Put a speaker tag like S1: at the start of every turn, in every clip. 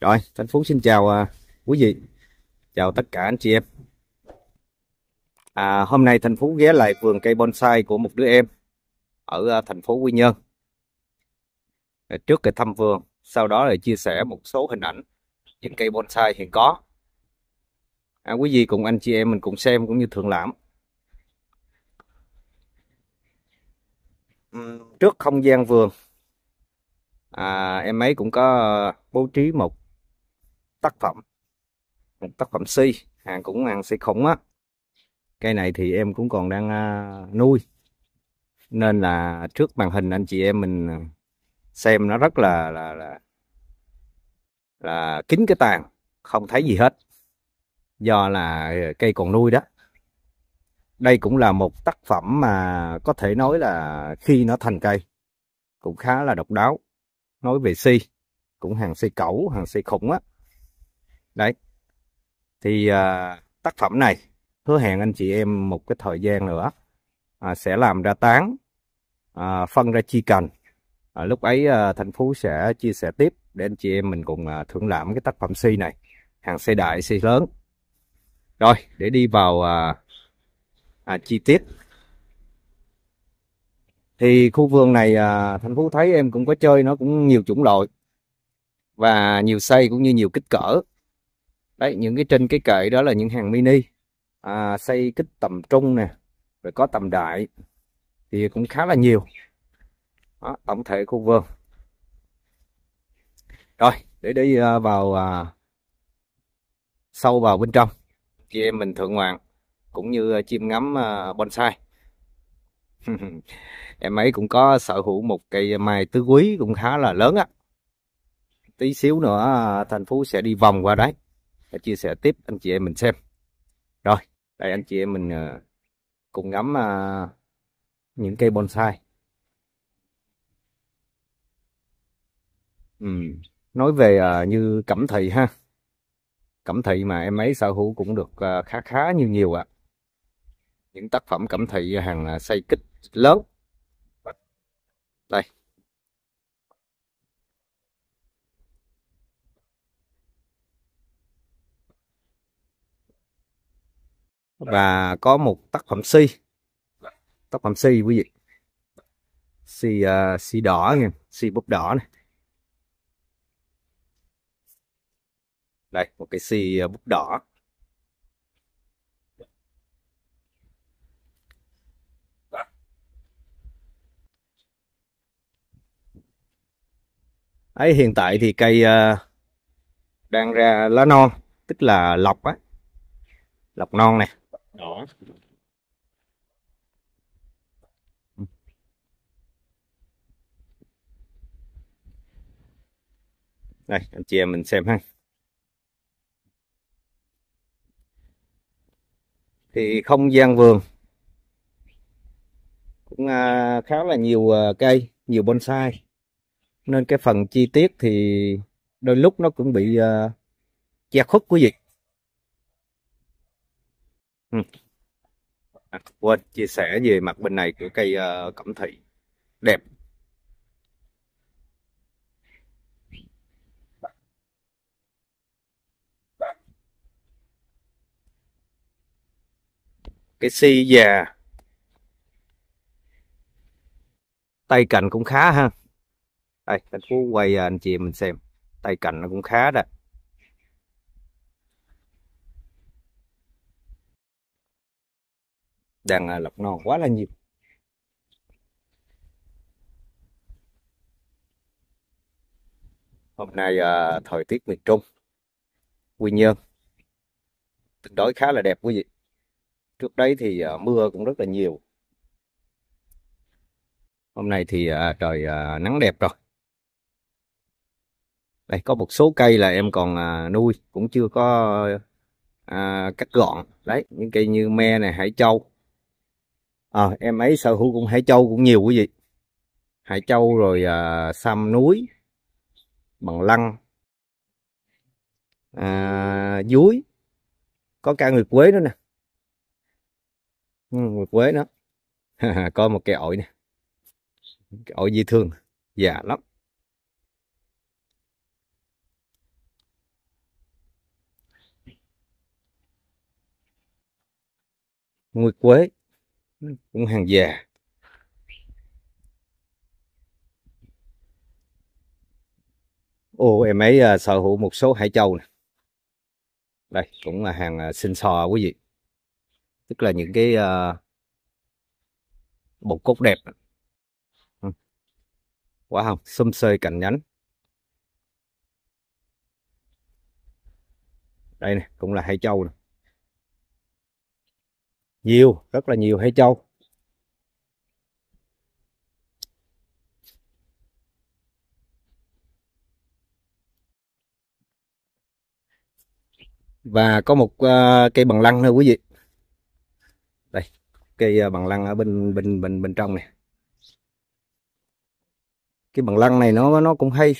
S1: Rồi, Thanh Phú xin chào à, quý vị, chào tất cả anh chị em. À, hôm nay Thanh Phú ghé lại vườn cây bonsai của một đứa em ở à, thành phố Quy Nhơn. À, trước là thăm vườn, sau đó là chia sẻ một số hình ảnh những cây bonsai hiện có. À, quý vị cùng anh chị em mình cùng xem cũng như thường lãm. trước không gian vườn à, em ấy cũng có bố trí một tác phẩm một tác phẩm si hàng cũng ăn si khủng á cây này thì em cũng còn đang à, nuôi nên là trước màn hình anh chị em mình à, xem nó rất là là là, là kín cái tàn không thấy gì hết do là cây còn nuôi đó đây cũng là một tác phẩm mà có thể nói là khi nó thành cây cũng khá là độc đáo nói về si cũng hàng si cẩu hàng si khủng á đấy thì à, tác phẩm này hứa hẹn anh chị em một cái thời gian nữa à, sẽ làm ra tán à, phân ra chi cần à, lúc ấy à, thành phú sẽ chia sẻ tiếp để anh chị em mình cùng à, thưởng lãm cái tác phẩm si này hàng xây đại xây lớn rồi để đi vào à, à, chi tiết thì khu vườn này à, thành phú thấy em cũng có chơi nó cũng nhiều chủng loại và nhiều xây cũng như nhiều kích cỡ đấy những cái trên cái kệ đó là những hàng mini à, xây kích tầm trung nè rồi có tầm đại thì cũng khá là nhiều đó, tổng thể khu vườn rồi để đi à, vào à, sâu vào bên trong chị em mình thượng hoàng cũng như à, chim ngắm à, bonsai em ấy cũng có sở hữu một cây mai tứ quý cũng khá là lớn á tí xíu nữa à, thành phố sẽ đi vòng qua đấy và chia sẻ tiếp anh chị em mình xem rồi đây anh chị em mình ờ, cùng ngắm ờ, những cây bonsai ừ. nói về ờ, như cẩm thị ha cẩm thị mà em ấy sở hữu cũng được khá khá nhiều nhiều ạ những tác phẩm cẩm thị hàng xây kích lớn đây Dạ. và có một tác phẩm si dạ. tác phẩm si quý vị si uh, si đỏ nha si búp đỏ này đây một cái si à, búp đỏ dạ. ấy hiện tại thì cây uh, đang ra lá non tức là lọc á lọc non này Ja. Đây, anh chị em mình xem ha. Thì không gian vườn cũng à, khá là nhiều à, cây, nhiều bonsai. Nên cái phần chi tiết thì đôi lúc nó cũng bị à, che khuất quý vị ừ. à, quên chia sẻ về mặt bên này của cây uh, cẩm thị đẹp cái si già tay cành cũng khá ha đây anh phú quay ờ, anh chị mình xem tay cành nó cũng khá đó đang à, lọc non quá là nhiều hôm nay à, thời tiết miền Trung Quy Nhơn tương đối khá là đẹp quý vị trước đấy thì à, mưa cũng rất là nhiều hôm nay thì à, trời à, nắng đẹp rồi đây có một số cây là em còn à, nuôi cũng chưa có à, cắt gọn đấy những cây như me này hải châu à, em ấy sở hữu cũng hải châu cũng nhiều quý vị hải châu rồi à, sam núi bằng lăng à, dúi có cả người quế nữa nè ừ, người quế đó có một cái ổi nè cái ổi dễ thương già lắm người quế cũng hàng già ô em ấy à, sở hữu một số hải châu này. đây cũng là hàng à, sinh sò quý vị tức là những cái uh, bột cốt đẹp ừ. quá wow, hồng xum xơi cành nhánh đây này cũng là hải châu này nhiều rất là nhiều hay châu và có một uh, cây bằng lăng nữa quý vị đây cây uh, bằng lăng ở bên bên bên bên trong này cái bằng lăng này nó nó cũng hay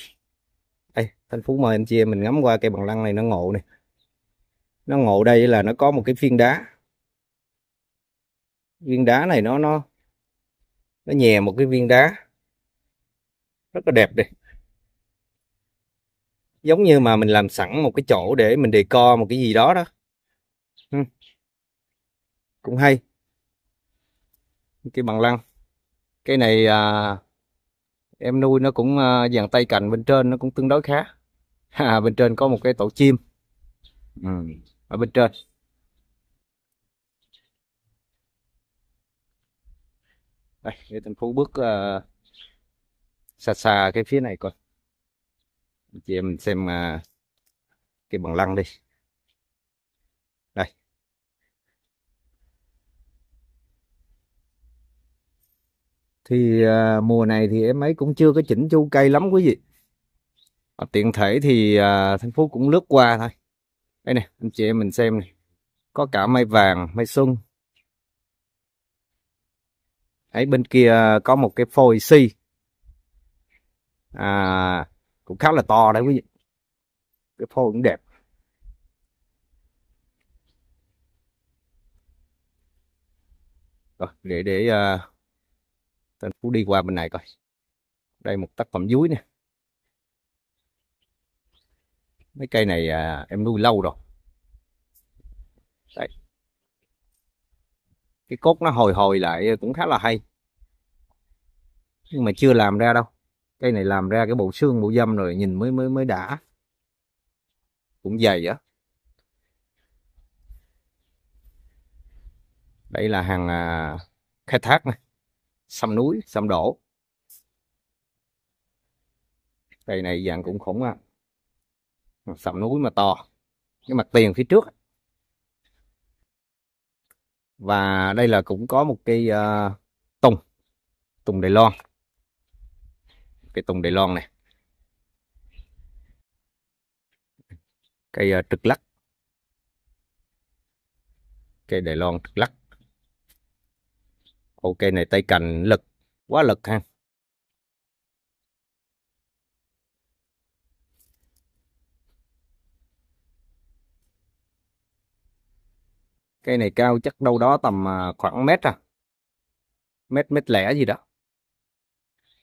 S1: đây thanh phú mời anh chị em mình ngắm qua cây bằng lăng này nó ngộ này nó ngộ đây là nó có một cái phiên đá viên đá này nó nó nó nhè một cái viên đá rất là đẹp đi giống như mà mình làm sẵn một cái chỗ để mình đề co một cái gì đó đó cũng hay cái bằng lăng cái này à, em nuôi nó cũng à, dàn tay cành bên trên nó cũng tương đối khá à, bên trên có một cái tổ chim ừ. ở bên trên đây để thành phú bước uh, xa xa cái phía này coi chị em xem uh, cái bằng lăng đi đây thì uh, mùa này thì em ấy cũng chưa có chỉnh chu cây lắm quý vị à, tiện thể thì uh, thành phố cũng lướt qua thôi đây nè anh chị em mình xem này có cả mây vàng mây xuân ấy bên kia có một cái phôi si à, cũng khá là to đấy quý vị cái phôi cũng đẹp rồi để để uh, tên phú đi qua bên này coi đây một tác phẩm dưới nè mấy cây này à, em nuôi lâu rồi đấy cái cốt nó hồi hồi lại cũng khá là hay nhưng mà chưa làm ra đâu cây này làm ra cái bộ xương bộ dâm rồi nhìn mới mới mới đã cũng dày á đây là hàng à, khai thác này xăm núi xăm đổ cây này dạng cũng khủng á à. xăm núi mà to cái mặt tiền phía trước và đây là cũng có một cây uh, ờ, tùng tùng đài loan cây tùng đài loan này cây uh, trực lắc cây đài loan trực lắc ok này tay cành lực quá lực ha cây này cao chắc đâu đó tầm à, khoảng mét à mét mét lẻ gì đó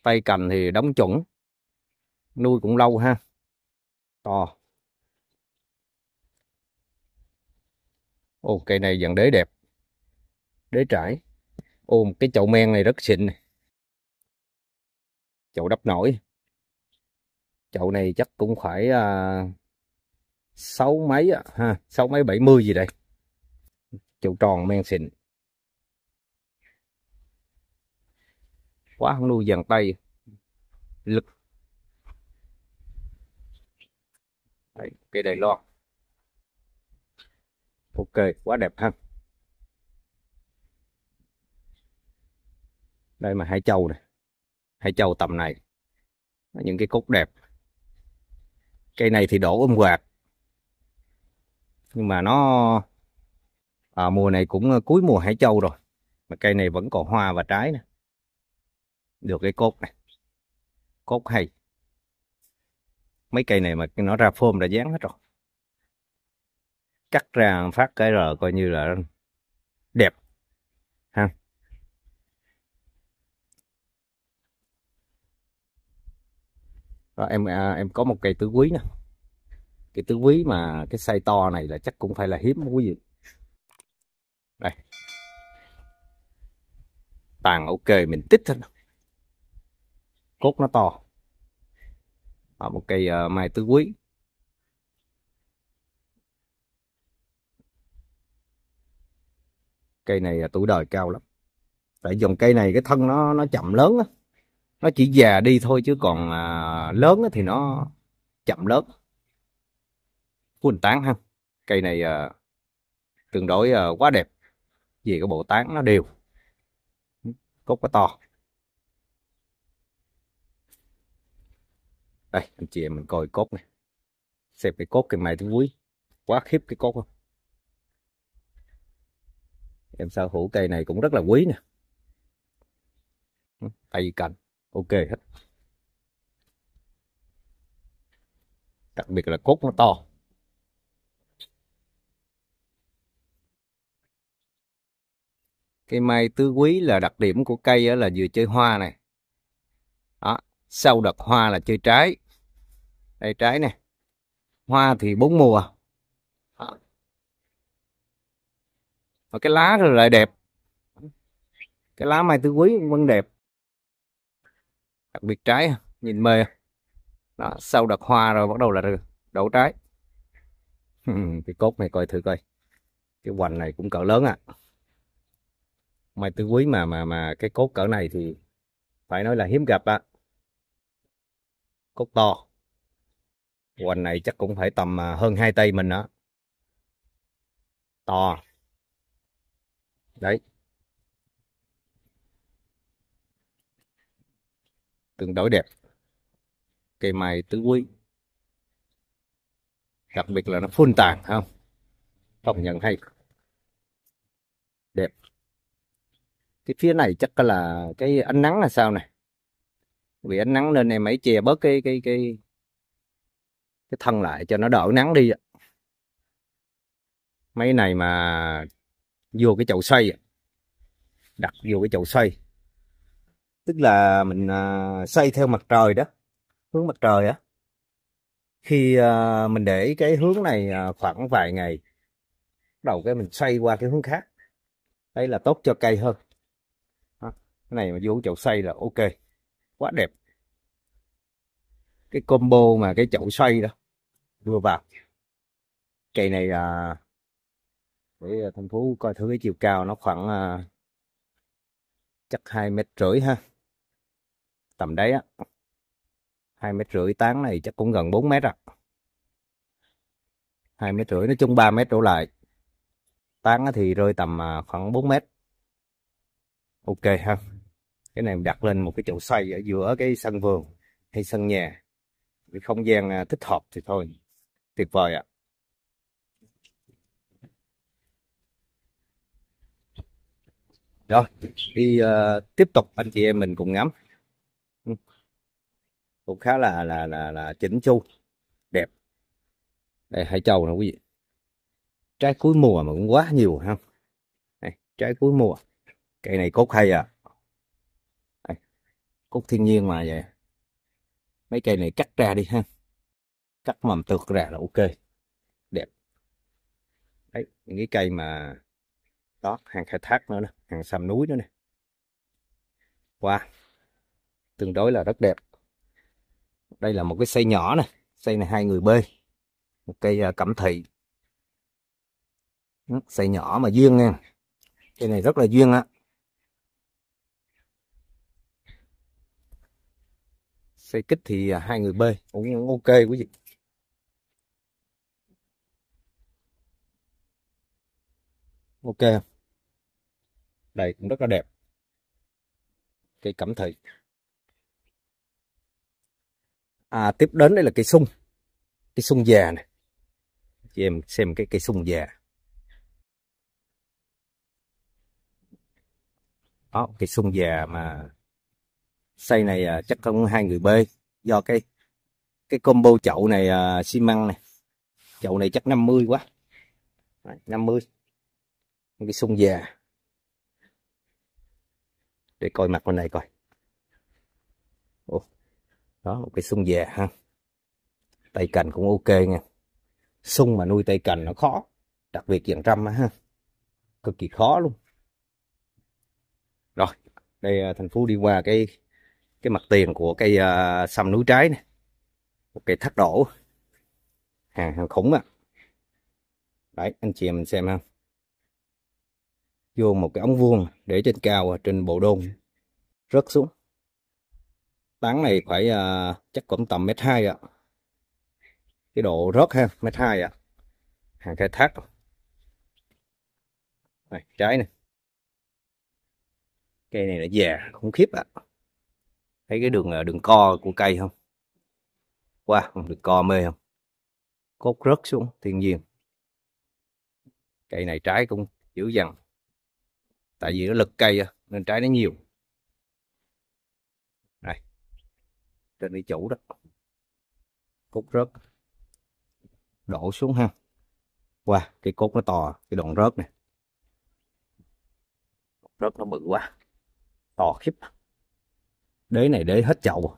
S1: tay cành thì đóng chuẩn nuôi cũng lâu ha to ô cây này dạng đế đẹp đế trải ô một cái chậu men này rất xịn này. chậu đắp nổi chậu này chắc cũng phải à, sáu mấy à, ha sáu mấy bảy mươi gì đây chậu tròn men xịn quá không nuôi dàn tay lực Đấy, cây đầy lo, ok quá đẹp ha đây mà hải châu này hải châu tầm này những cái cốt đẹp cây này thì đổ ôm quạt nhưng mà nó à, mùa này cũng ờ, cuối mùa hải châu rồi mà cây này vẫn còn hoa và trái nè được cái cốt này cốt hay mấy cây này mà nó ra phôm đã dáng hết rồi cắt ra phát cái rồi coi như là đẹp ha rồi em à, em có một cây tứ quý nè cái tứ quý mà cái size to này là chắc cũng phải là hiếm quý vị tàn ok mình tích thôi cốt nó to ở một cây uh, mai tứ quý cây này là tuổi đời cao lắm tại dòng cây này cái thân nó nó chậm lớn á nó chỉ già đi thôi chứ còn à, lớn thì nó chậm lớn quỳnh tán ha cây này à, tương đối à, quá đẹp vì cái bộ tán nó đều cốt nó to đây anh chị em mình coi cốt này xem cái cốt cái mày thứ vui quá khiếp cái cốt không em sao hữu cây này cũng rất là quý nè ừ, tay cành ok hết đặc biệt là cốt nó to Cây mai tứ quý là đặc điểm của cây đó là vừa chơi hoa này. Đó, sau đợt hoa là chơi trái. Đây trái này Hoa thì bốn mùa. Đó. Và cái lá rồi lại đẹp. Cái lá mai tứ quý vẫn đẹp. Đặc biệt trái nhìn mê. Đó, sau đợt hoa rồi bắt đầu là đậu trái. cái cốt này coi thử coi. Cái hoành này cũng cỡ lớn à mai tứ quý mà mà mà cái cốt cỡ này thì phải nói là hiếm gặp á cốt to hoành này chắc cũng phải tầm à, hơn hai tay mình đó to đấy tương đối đẹp cây mai tứ quý đặc biệt là nó phun tàn không không nhận hay đẹp cái phía này chắc là cái ánh nắng là sao này vì ánh nắng nên em ấy che bớt cái cái cái cái thân lại cho nó đỡ nắng đi mấy này mà vô cái chậu xoay đặt vô cái chậu xoay tức là mình à, xoay theo mặt trời đó hướng mặt trời á khi à, mình để cái hướng này à, khoảng vài ngày đầu cái mình xoay qua cái hướng khác đấy là tốt cho cây hơn cái này mà vô chậu xoay là ok quá đẹp cái combo mà cái chậu xoay đó vừa vào cây này là để à, thành phố coi thử cái chiều cao nó khoảng à, chắc hai mét rưỡi ha tầm đấy á hai mét rưỡi tán này chắc cũng gần 4 mét à hai mét rưỡi nói chung 3 mét đổ lại tán thì rơi tầm à, khoảng 4 mét ok ha cái này đặt lên một cái chậu xoay ở giữa cái sân vườn hay sân nhà cái không gian à, thích hợp thì thôi tuyệt vời ạ à. rồi đi uh, tiếp tục anh chị em mình cùng ngắm ừ. cũng khá là là là, là chỉnh chu đẹp đây hải châu nè quý vị trái cuối mùa mà cũng quá nhiều không đây, trái cuối mùa cây này cốt hay à cúc thiên nhiên mà vậy mấy cây này cắt ra đi ha cắt mầm tược ra là ok đẹp đấy những cái cây mà đó hàng khai thác nữa nè hàng sầm núi nữa nè qua wow. tương đối là rất đẹp đây là một cái xây nhỏ này xây này hai người bê một cây à, cẩm thị ừ, xây nhỏ mà duyên nha cây này rất là duyên á Xây kích thì à, hai người b cũng ok quý vị. Ok. Đây cũng rất là đẹp. Cây cẩm thị À, tiếp đến đây là cây sung. Cây sung già này. Chị em xem cái cây sung già. Đó, cây sung già mà xây này à, chắc không hai người bê do cái cái combo chậu này à, xi măng này chậu này chắc 50 quá 50 cái sung già để coi mặt bên này coi Ồ, đó một cái sung già ha tay cành cũng ok nha sung mà nuôi tay cành nó khó đặc biệt dạng trăm ha cực kỳ khó luôn rồi đây à, thành phố đi qua cái cái mặt tiền của cây uh, à, sâm núi trái này một cây thắt đổ à, hàng hàng khủng à đấy anh chị mình xem ha vô một cái ống vuông để trên cao à, trên bộ đôn rớt xuống tán này phải uh, chắc cũng tầm mét hai ạ cái độ rớt ha mét hai ạ hàng khai thác Đây, trái này cây này nó già khủng khiếp ạ à thấy cái đường à, đường co của cây không qua wow, đường co mê không cốt rớt xuống thiên nhiên cây này trái cũng dữ dằn tại vì nó lực cây nên trái nó nhiều này trên đi chủ đó cốt rớt đổ xuống ha qua wow, cái cốt nó to cái đoạn rớt này rớt nó bự quá to khiếp đế này đế hết chậu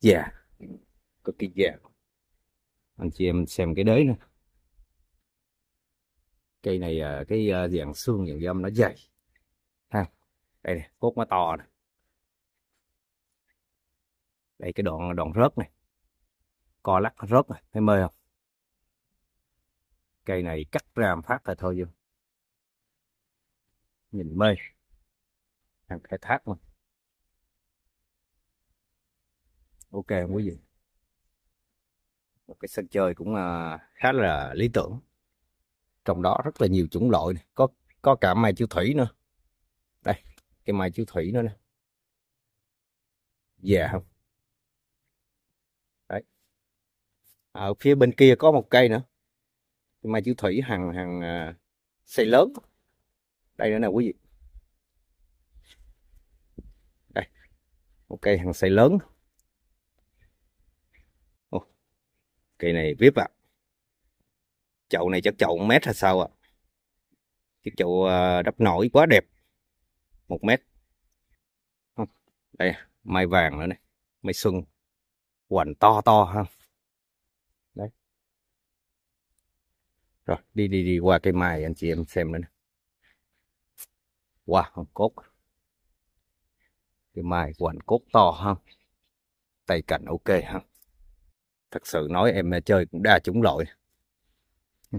S1: dạ yeah. cực kỳ già anh chị em xem cái đế nữa cây này à, cái à, dạng xương dạng dâm nó dày ha đây này cốt nó to này đây cái đoạn đoạn rớt này co lắc rớt này thấy mê không cây này cắt ra phát là thôi vô nhìn mê thằng khai thác luôn ok không quý vị một cái sân chơi cũng uh, khá là lý tưởng trong đó rất là nhiều chủng loại này. có có cả mai chiêu thủy nữa đây cái mai chiêu thủy nữa nè Dạ yeah. không đấy ở à, phía bên kia có một cây nữa cái mai chiêu thủy hàng hàng à, xây lớn đây nữa nè quý vị đây một cây hàng xây lớn cây này vip ạ à. chậu này chắc chậu mét hay sao ạ à? chiếc chậu ờ, đắp nổi quá đẹp một mét đây mai vàng nữa này mai xuân hoành to to ha đấy rồi đi đi đi qua cây mai anh chị em xem nữa qua wow cốt cây mai hoành cốt to ha tay cành ok ha thật sự nói em à, chơi cũng đa chủng loại ừ.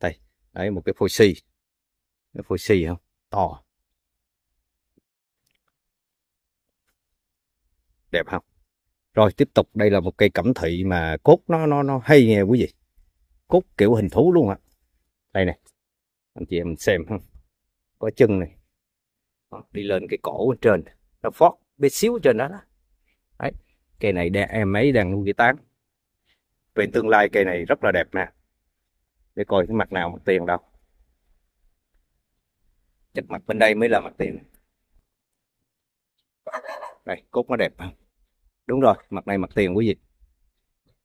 S1: đây đấy một cái phôi si, cái phôi si không to đẹp không rồi tiếp tục đây là một cây cẩm thị mà cốt nó nó nó hay nghe quý vị cốt kiểu hình thú luôn ạ đây này anh chị em xem không có chân này đi lên cái cổ trên nó phót bé xíu trên đó đó cây này đang, em ấy đang nuôi tán về tương lai cây này rất là đẹp nè để coi cái mặt nào mặt tiền đâu chắc mặt bên đây mới là mặt tiền đây cốt nó đẹp không đúng rồi mặt này mặt tiền quý vị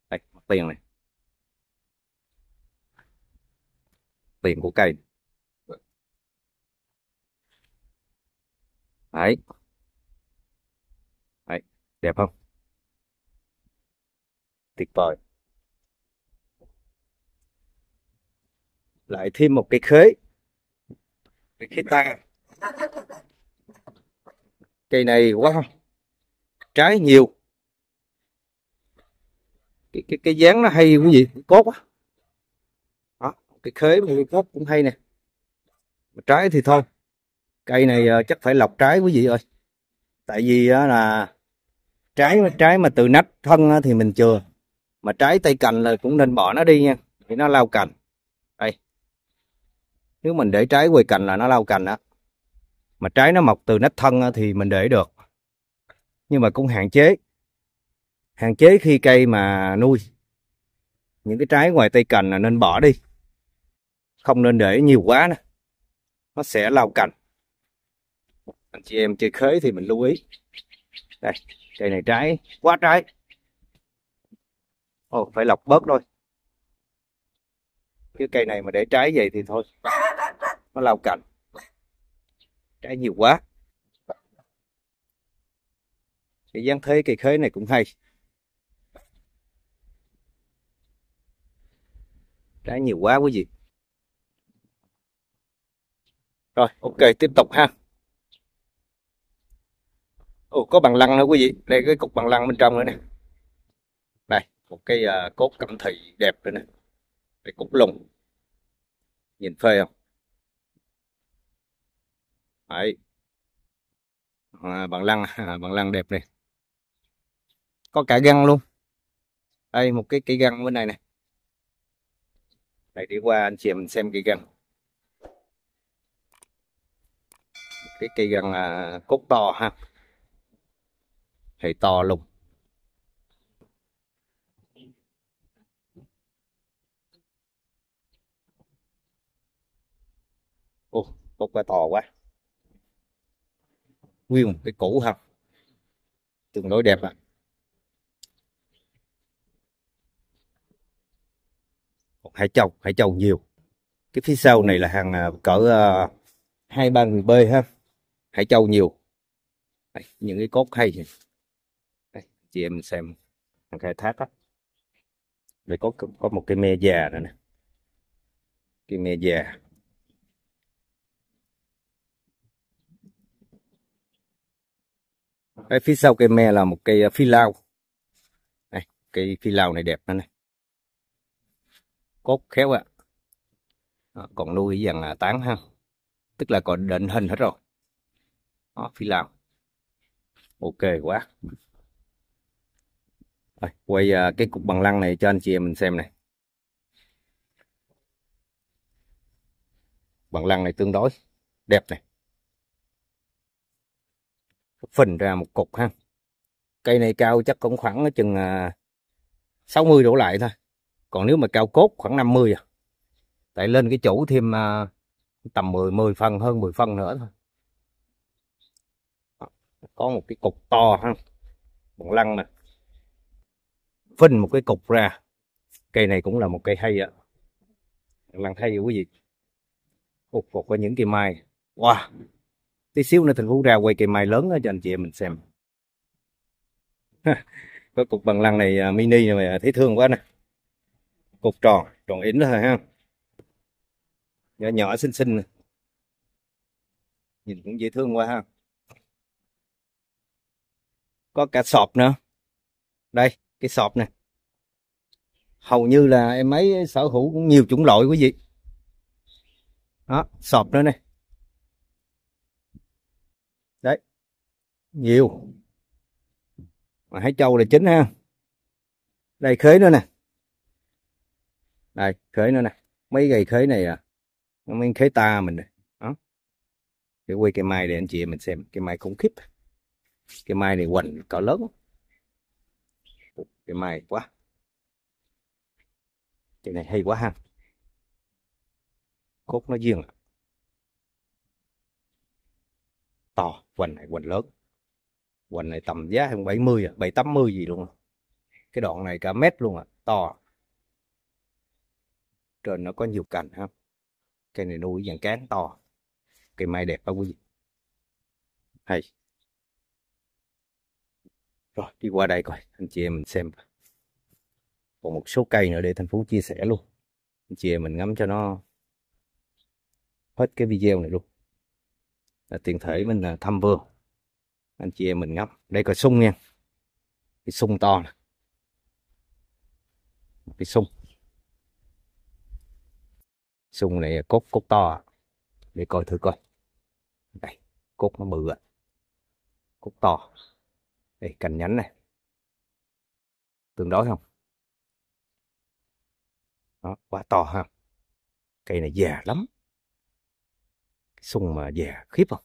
S1: đây mặt tiền này tiền của cây đấy đấy đẹp không tuyệt vời lại thêm một cái khế cái khế ta cây này quá không trái nhiều cái cái cái dáng nó hay cái gì cốt quá đó cái khế mà cốt cũng hay nè trái thì thôi cây này ờ, chắc phải lọc trái quý vị ơi tại vì ờ, là trái trái mà từ nách thân thì mình chừa mà trái tay cành là cũng nên bỏ nó đi nha vì nó lao cành đây nếu mình để trái quay cành là nó lao cành á mà trái nó mọc từ nách thân thì mình để được nhưng mà cũng hạn chế hạn chế khi cây mà nuôi những cái trái ngoài tay cành là nên bỏ đi không nên để nhiều quá nè nó sẽ lao cành anh chị em chơi khế thì mình lưu ý đây cây này trái quá trái Ồ, phải lọc bớt thôi. Cái cây này mà để trái vậy thì thôi. Nó lau cành. Trái nhiều quá. Cái gian thế cây khế này cũng hay. Trái nhiều quá quý vị. Rồi, ok, tiếp tục ha. Ồ, có bằng lăng nữa quý vị. Đây cái cục bằng lăng bên trong nữa nè một cái uh, cốt cẩm thị đẹp nữa này, cái cục lùng nhìn phê không Đấy. À, bằng lăng à, bằng lăng đẹp này có cả găng luôn đây một cái cây găng bên này này, này đi qua anh chị mình xem cây găng cái cây găng à, cốt to ha thì to lùng ô cục to quá nguyên một cái cũ ha tương đối đẹp ạ à. còn hải châu hải châu nhiều cái phía sau này là hàng à, cỡ à, hai ba người bê ha hải châu nhiều đây, những cái cốt hay Đây, chị em xem hàng khai thác á đây có có một cái me già nữa nè cái me già Đấy, phía sau cây me là một cây ờ, phi lao này cây phi lao này đẹp này cốt khéo ạ à. Đó, còn nuôi dàn tán ha tức là còn định hình hết rồi đó, phi lao ok quá rồi, quay à, cái cục bằng lăng này cho anh chị em mình xem này bằng lăng này tương đối đẹp này phình ra một cục ha cây này cao chắc cũng khoảng ờ, chừng 60 ờ, đổ lại thôi còn nếu mà cao cốt khoảng 50 à tại lên cái chủ thêm ờ, tầm 10 10 phân hơn 10 phân nữa thôi có một cái cục to ha bằng lăng nè phình một cái cục ra cây này cũng là một cây hay ạ à. lăng hay quý vị cục cục có những cây mai wow tí xíu nữa thằng Phú ra quay cây mai lớn đó cho anh chị em mình xem Có cục bằng lăng này à, mini này mà thấy thương quá nè cục tròn tròn yến thôi ha nhỏ nhỏ xinh xinh này. nhìn cũng dễ thương quá ha có cả sọp nữa đây cái sọp này hầu như là em ấy sở hữu cũng nhiều chủng loại quý vị đó sọp nữa này nhiều mà hải châu là chính ha đây khế nữa nè đây khế nữa nè mấy gầy khế này à mấy khế ta mình rồi đó để quay cây mai để anh chị em mình xem cây mai khủng khiếp cây mai này hoành cỡ lớn cây mai quá cây này hay quá ha cốt nó riêng à. to hoành này hoành lớn hoành này tầm giá hơn 70 à, 780 gì luôn cái đoạn này cả mét luôn à to trên nó có nhiều cành ha cây này nuôi dạng cán to cây mai đẹp đó quý vị hay rồi đi qua đây coi anh chị em mình xem còn một số cây nữa để thành phố chia sẻ luôn anh chị em mình ngắm cho nó hết cái video này luôn là tiền thể mình là thăm vườn anh chị em mình ngắm đây có sung nha cái sung to này. cái sung sung này cốt cốt to à. để coi thử coi đây cốt nó bự à. cốt to đây cành nhánh này tương đối không đó, quá to ha cây này già lắm cái sung mà già khiếp không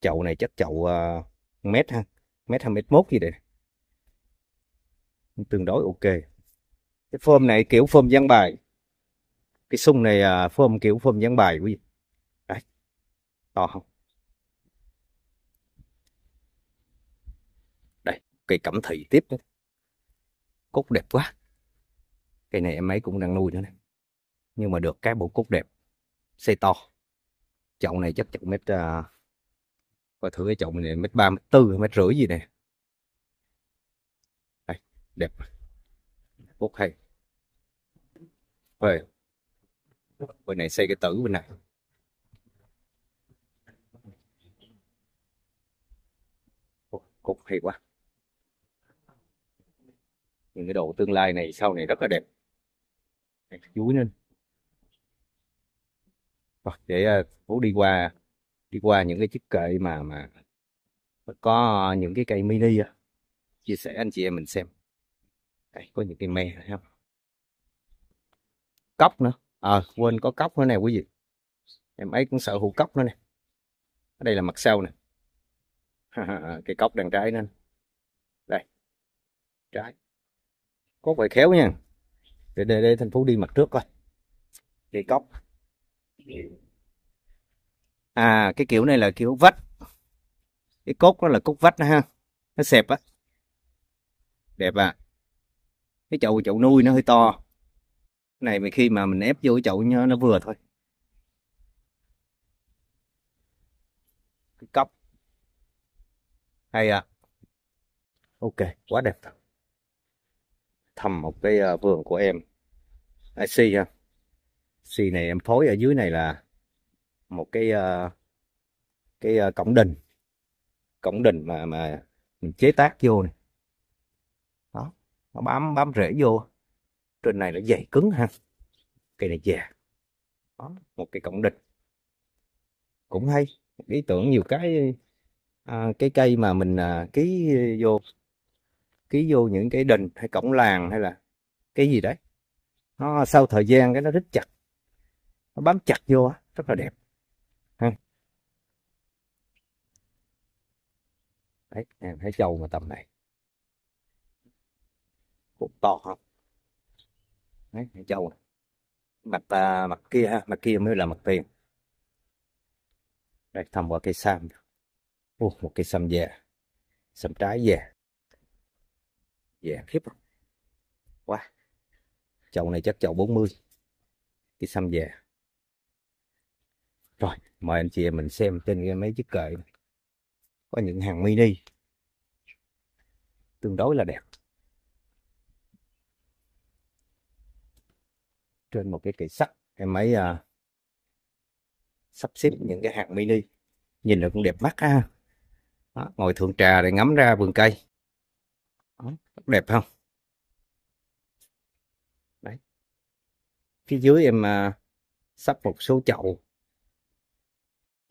S1: chậu này chắc chậu uh, mét ha mét hai mét mốt gì đây tương đối ok cái phơm này kiểu phơm giăng bài cái sung này uh, à, phơm kiểu phơm giăng bài quý vị đấy to không đây cây cẩm thị tiếp nữa cúc đẹp quá cây này em ấy cũng đang nuôi nữa này. nhưng mà được cái bộ cúc đẹp xây to chậu này chắc chậu mét uh, và thử cái chậu này mét ba mét tư mét rưỡi gì nè đây, đẹp ok, hay rồi bên này xây cái tử bên này cục hay quá những cái đồ tương lai này sau này rất là đẹp dúi nên, để ờ, Phú đi qua đi qua những cái chiếc kệ mà mà có những cái cây mini à. chia sẻ anh chị em mình xem đây, có những cây me này không cốc nữa ờ à, quên có cốc nữa nè quý vị em ấy cũng sợ hụt cốc nữa nè ở đây là mặt sau nè cây cốc đằng trái nên đây trái có phải khéo nha để để, để thành phố đi mặt trước coi cây cốc à cái kiểu này là kiểu vách cái cốt đó là cốt vách đó ha nó xẹp á đẹp à cái chậu chậu nuôi nó hơi to này mà khi mà mình ép vô cái chậu nó, nó vừa thôi cái cốc hay à ok quá đẹp thầm một cái ờ, vườn của em à, si ha si này em phối ở dưới này là một cái ờ, cái ờ, cổng đình cổng đình mà mà mình chế tác vô này đó nó bám bám rễ vô trên này nó dày cứng ha cây này già đó một cái cổng đình cũng hay ý tưởng nhiều cái à, cái cây mà mình à, ký vô ký vô những cái đình hay cổng làng hay là cái gì đấy nó sau thời gian cái nó rít chặt nó bám chặt vô rất là đẹp đấy em thấy trâu mà tầm này cũng to không đấy thấy trâu này mặt à, mặt kia ha mặt kia mới là mặt tiền đây thăm qua cây sam Ô, một cây sam già sam trái già già khiếp quá wow. chậu này chắc chậu 40 cái xăm già rồi mời anh chị em mình xem trên mấy chiếc cậy này có những hàng mini tương đối là đẹp trên một cái kệ sắt em ấy à, sắp xếp những cái hàng mini nhìn là cũng đẹp mắt ha đó, ngồi thượng trà để ngắm ra vườn cây đó, đẹp không đấy phía dưới em à, sắp một số chậu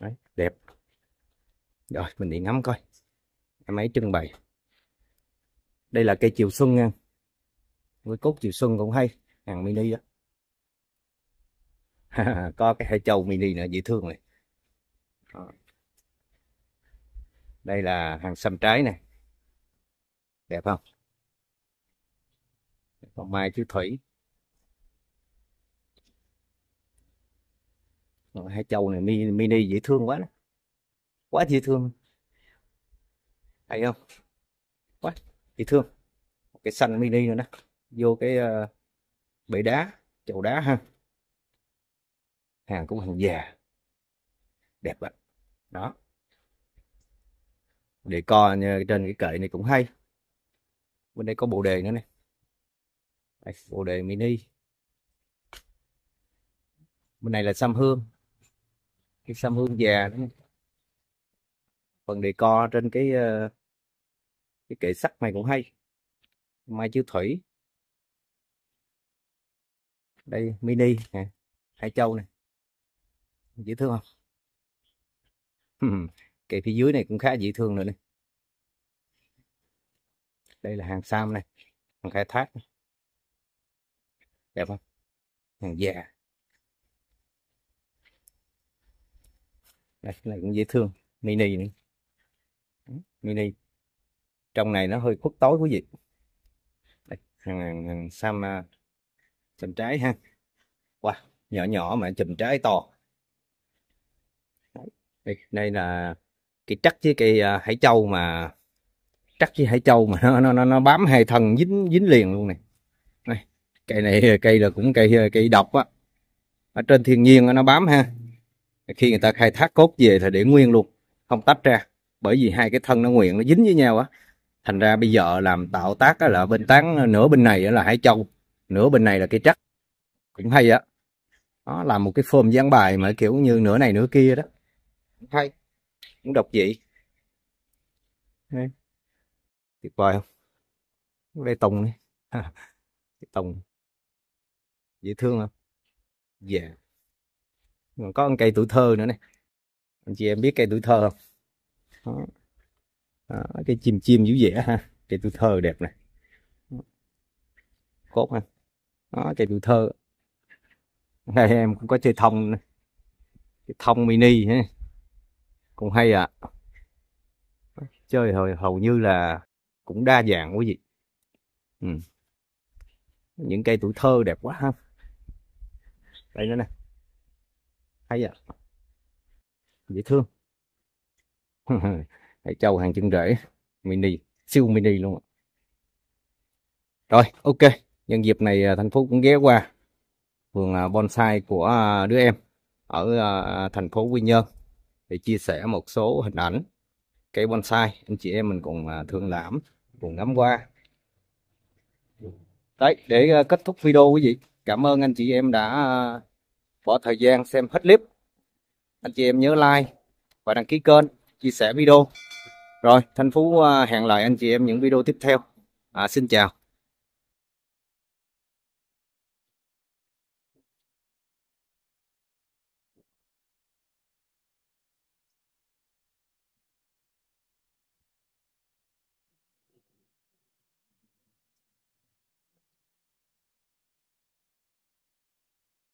S1: đấy đẹp rồi mình đi ngắm coi em ấy trưng bày đây là cây chiều xuân nha với cốt chiều xuân cũng hay hàng mini đó có cái hai châu mini nữa dễ thương này đây là hàng sâm trái này đẹp không còn mai chữ thủy hai châu này mini dễ thương quá đó quá dễ thương thấy không quá dễ thương cái xanh mini nữa nè vô cái uh, bể đá chậu đá ha hàng cũng hàng già đẹp ạ đó để co trên cái cậy này cũng hay bên đây có bộ đề nữa này bộ đề mini bên này là sam hương cái sam hương già đó này phần đề co trên cái ờ, cái kệ sắt này cũng hay mai chiếu thủy đây mini nè hai châu này dễ thương không kệ phía dưới này cũng khá dễ thương nữa này đây là hàng sam này hàng khai thác đẹp không hàng già đây này cũng dễ thương mini này mini trong này nó hơi khuất tối quý vị Đây, hàng, hàng sam à, chùm trái ha wow, nhỏ nhỏ mà chùm trái to đây, đây là cái trắc với cây à, hải châu mà trắc với hải châu mà nó nó nó bám hai thân dính dính liền luôn này đây, cây này cây là cũng cây cây độc á ở trên thiên nhiên nó bám ha khi người ta khai thác cốt về thì để nguyên luôn không tách ra bởi vì hai cái thân nó nguyện nó dính với nhau á thành ra bây giờ làm tạo tác là bên tán nửa bên này là hải châu nửa bên này là cây trắc cũng hay á đó làm một cái form dáng bài mà kiểu như nửa này nửa kia đó hay cũng độc dị tuyệt vời không đây tùng đi tùng dễ thương không dạ yeah. còn có con cây tuổi thơ nữa nè anh chị em biết cây tuổi thơ không đó. Đó, cái chim chim dữ dẻ ha cây tuổi thơ đẹp này cốt ha đó cây tu thơ này em cũng có chơi thông cái thông mini ha cũng hay ạ à. chơi hồi hầu như là cũng đa dạng quý vị ừ. những cây tuổi thơ đẹp quá ha đây nữa nè hay ạ à. dễ thương hãy châu hàng chân rễ mini siêu mini luôn rồi ok nhân dịp này à, thành phố cũng ghé qua vườn à, bonsai của à, đứa em ở thành phố quy nhơn để chia sẻ một số hình ảnh cây bonsai anh chị em mình cùng thương lãm cùng ngắm qua đấy để kết thúc video quý vị cảm ơn anh chị em đã bỏ thời gian xem hết clip anh chị em nhớ like và đăng ký kênh chia sẻ video rồi thanh phú à, hẹn lại anh chị em những video tiếp theo à, xin chào